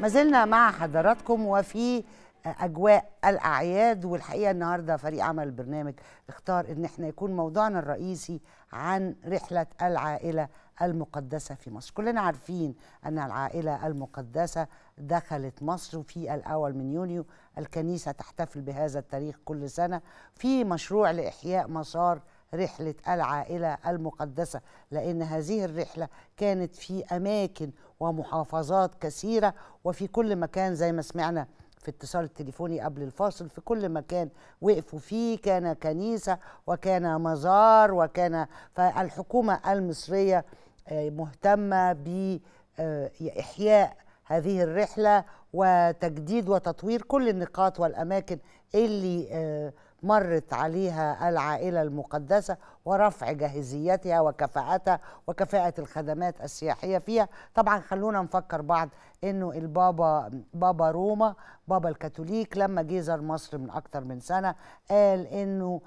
ما زلنا مع حضراتكم وفي اجواء الاعياد والحقيقه النهارده فريق عمل البرنامج اختار ان احنا يكون موضوعنا الرئيسي عن رحله العائله المقدسه في مصر كلنا عارفين ان العائله المقدسه دخلت مصر في الاول من يونيو الكنيسه تحتفل بهذا التاريخ كل سنه في مشروع لاحياء مسار رحلة العائلة المقدسة لأن هذه الرحلة كانت في أماكن ومحافظات كثيرة وفي كل مكان زي ما سمعنا في اتصال التليفوني قبل الفاصل في كل مكان وقفوا فيه كان كنيسة وكان مزار وكان فالحكومة المصرية آه، مهتمة بإحياء هذه الرحلة وتجديد وتطوير كل النقاط والأماكن اللي آه، مرت عليها العائلة المقدسة ورفع جاهزيتها وكفاءتها وكفاءة الخدمات السياحية فيها طبعا خلونا نفكر بعض انه البابا بابا روما بابا الكاثوليك لما جه زار مصر من أكثر من سنة قال انه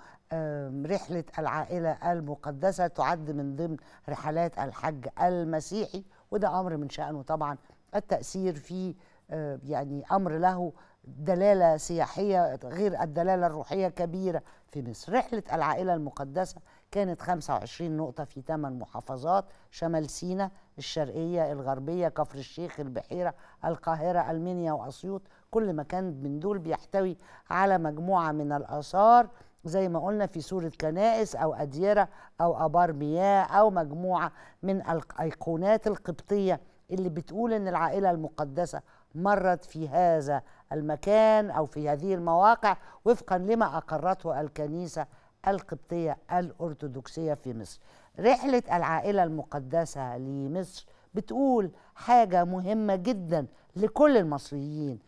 رحلة العائلة المقدسة تعد من ضمن رحلات الحج المسيحي وده أمر من شأنه طبعا التأثير في آه، يعني امر له دلاله سياحيه غير الدلاله الروحيه كبيره في مصر. رحله العائله المقدسه كانت 25 نقطه في ثمان محافظات شمال سيناء، الشرقيه، الغربيه، كفر الشيخ، البحيره، القاهره، المنيا واسيوط، كل مكان من دول بيحتوي على مجموعه من الاثار زي ما قلنا في صورة كنائس أو أديرة أو أبار مياه أو مجموعة من الأيقونات القبطية اللي بتقول إن العائلة المقدسة مرت في هذا المكان أو في هذه المواقع وفقا لما أقرته الكنيسة القبطية الأرثوذكسية في مصر رحلة العائلة المقدسة لمصر بتقول حاجة مهمة جدا لكل المصريين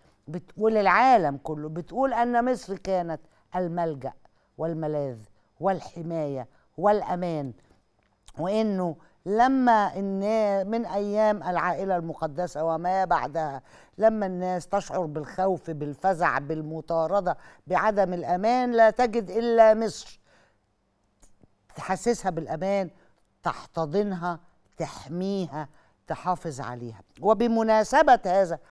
وللعالم كله بتقول أن مصر كانت الملجأ والملاذ والحماية والأمان وإنه لما الناس من ايام العائله المقدسه وما بعدها لما الناس تشعر بالخوف بالفزع بالمطارده بعدم الامان لا تجد الا مصر تحسسها بالامان تحتضنها تحميها تحافظ عليها وبمناسبه هذا